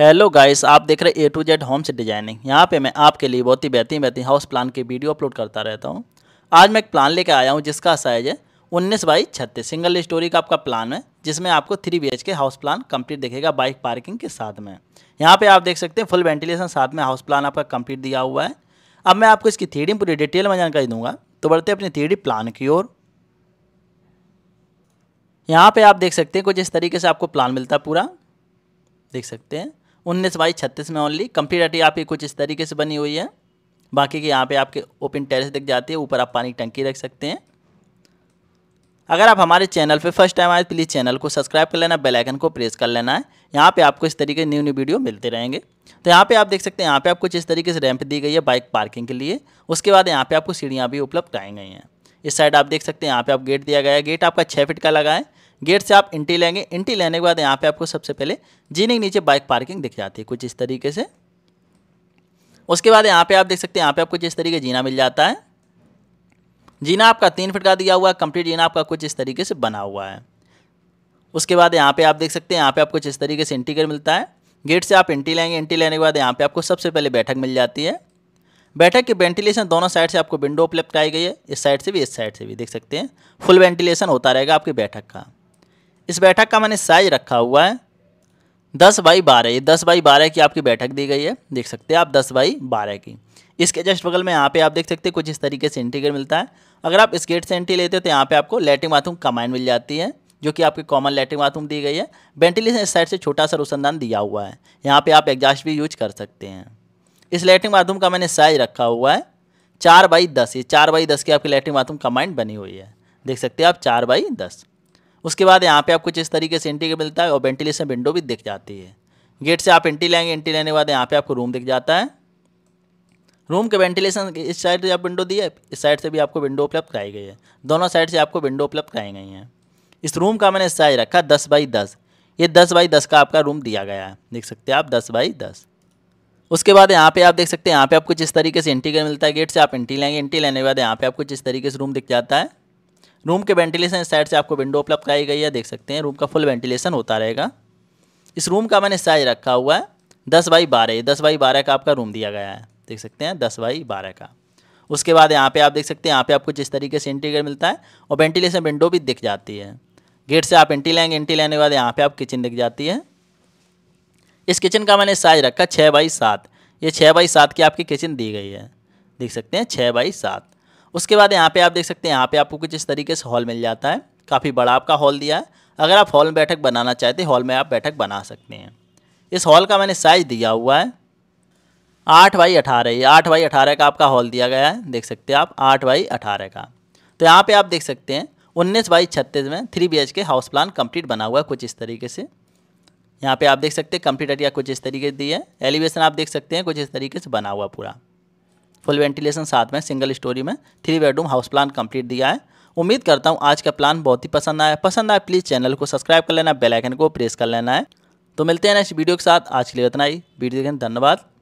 hello guys आप देख रहे A to Z homes designing यहाँ पे मैं आपके लिए बहुत ही बेहतरीन बेहतरीन हाउस प्लान की वीडियो अपलोड करता रहता हूँ आज मैं एक प्लान लेकर आया हूँ जिसका साइज है उन्नीस बाई छत्तीस सिंगल स्टोरी का आपका प्लान है जिसमें आपको three B K house plan complete दिखेगा बाइक पार्किंग के साथ में यहाँ पर आप देख सकते हैं फुल वेंटिलेशन साथ में हाउस प्लान आपका कंप्लीट दिया हुआ है अब मैं आपको इसकी थ्री पूरी डिटेल में जानकारी दूंगा तो बढ़ते अपनी थ्री प्लान की ओर यहाँ पर आप देख सकते हैं कुछ इस तरीके से आपको प्लान मिलता है पूरा देख सकते हैं उन्नीस बाई छत्तीस में ओनली कंप्लीट आपकी कुछ इस तरीके से बनी हुई है बाकी की यहाँ पे आपके ओपन टेरेस दिख जाती है ऊपर आप पानी की टंकी रख सकते हैं अगर आप हमारे चैनल पे फर्स्ट टाइम आए तो प्लीज़ चैनल को सब्सक्राइब कर लेना बेल आइकन को प्रेस कर लेना है यहाँ पे आपको इस तरीके न्यू न्यू वीडियो मिलते रहेंगे तो यहाँ पे आप देख सकते हैं यहाँ पे आपको जिस तरीके से रैंप दी गई है बाइक पार्किंग के लिए उसके बाद यहाँ पे आपको सीढ़ियाँ भी उपलब्ध कराई गई हैं इस साइड आप देख सकते हैं यहाँ पे आप गेट दिया गया है गेट आपका छः फिट का लगा है गेट से आप इंटी लेंगे इंटी लेने के बाद यहाँ पे आपको सबसे पहले जीने के नीचे बाइक पार्किंग दिख जाती है कुछ इस तरीके से उसके बाद यहाँ पे आप देख सकते हैं यहाँ पे आपको जिस तरीके जीना मिल जाता है जीना आपका तीन फिट का दिया हुआ है कंप्लीट जीना आपका कुछ इस तरीके से बना हुआ है उसके बाद यहाँ पे आप देख सकते हैं यहाँ पे आपको जिस तरीके से इंटीगर मिलता है गेट से आप इंटी लेंगे इंटी लेने के बाद यहाँ पे आपको सबसे पहले बैठक मिल जाती है बैठक की वेंटिलेशन दोनों साइड से आपको विंडो उपलब्ध कराई गई है इस साइड से भी इस साइड से भी देख सकते हैं फुल वेंटिलेशन होता रहेगा आपकी बैठक का इस बैठक का मैंने साइज रखा हुआ है दस बाई बारह ये दस बाई बारह की आपकी बैठक दी गई है देख सकते हैं आप दस बाई बारह की इसके जस्ट बगल में यहाँ पे आप देख सकते हैं कुछ इस तरीके से इंटीग्रेट मिलता है अगर आप इस गेट से एंट्री लेते हो तो यहाँ पे आपको लेटिंग बाथरूम कमाइन मिल जाती है जो कि आपकी कॉमन लेटिंग बाथरूम दी गई है वेंटिलेशन इस साइड से छोटा सा रोशनदान दिया हुआ है यहाँ पर आप एग्जास्ट भी यूज कर सकते हैं इस लेटरिंग बाथरूम का मैंने साइज रखा हुआ है चार बाई दस ये चार बाई दस की आपकी लेटरिंग बाथरूम कमाइंड बनी हुई है देख सकते हैं आप चार बाई दस उसके बाद यहाँ पे कुछ इस तरीके से एंट्री मिलता है और वेंटिलेशन विंडो भी दिख जाती है गेट से आप एंट्री लेंगे एंट्री लेने के बाद यहाँ पे आपको रूम दिख जाता है रूम के वेंटिलेशन इस साइड से आप विंडो दी है इस साइड से भी आपको विंडो उपलब्ध कराई गई है दोनों साइड से आपको विंडो उपलब्ध कराई गई हैं इस रूम का मैंने साइज रखा दस बाई दस ये दस बाई दस का आपका रूम दिया गया है देख सकते हैं आप दस बाई दस उसके बाद यहाँ पे आप देख सकते हैं यहाँ पे आपको जिस तरीके से एंट्री मिलता है गेट से आप एंट्री लेंगे एंट्री लेने के बाद यहाँ पे आपको जिस तरीके से रूम दिख जाता है रूम के वेंटिलेशन साइड से आपको विंडो उपलब्ध कराई गई है देख सकते हैं रूम का फुल वेंटिलेशन होता रहेगा इस रूम का मैंने साइज रखा हुआ है दस बाई बारह दस बाई बारह का आपका रूम दिया गया है देख सकते हैं दस बाई बारह का उसके बाद यहाँ पे आप देख सकते हैं यहाँ पे आपको जिस तरीके से इंटीरियर मिलता है और वेंटिलेशन विंडो भी दिख जाती है गेट से आप एंटी लेंगे एंटी लेने के बाद यहाँ पे आप किचन दिख जाती है इस किचन का मैंने साइज रखा छः बाई सात ये छः बाई सात की आपकी किचन दी गई है देख सकते हैं छः बाई सात उसके बाद यहाँ पे आप देख सकते हैं यहाँ पे आपको कुछ इस तरीके से हॉल मिल जाता है काफ़ी बड़ा आपका हॉल दिया है अगर आप हॉल में बैठक बनाना चाहते हॉल में आप बैठक बना सकते हैं इस हॉल का मैंने साइज़ दिया हुआ है आठ बाई अठारह ये आठ बाई अठारह का आपका हॉल दिया गया है देख सकते हैं आप आठ बाई अठारह का तो यहाँ पे आप देख सकते हैं उन्नीस बाई छत्तीस में three B K house plan complete बना हुआ है कुछ इस तरीके से यहाँ पे आप देख सकते हैं कंप्लीट एरिया कुछ इस तरीके से दी है एलिवेशन आप देख सकते हैं कुछ इस तरीके से बना हुआ पूरा फुल वेंटिलेशन साथ में सिंगल स्टोरी में three bedroom house plan complete दिया है उम्मीद करता हूँ आज का प्लान बहुत ही पसंद आया पसंद आया प्लीज़ चैनल को सब्सक्राइब कर लेना बेलाइकन को प्रेस कर लेना है तो मिलते हैं नेक्स्ट वीडियो के साथ आज के लिए इतना ही वीडियो देखें धन्यवाद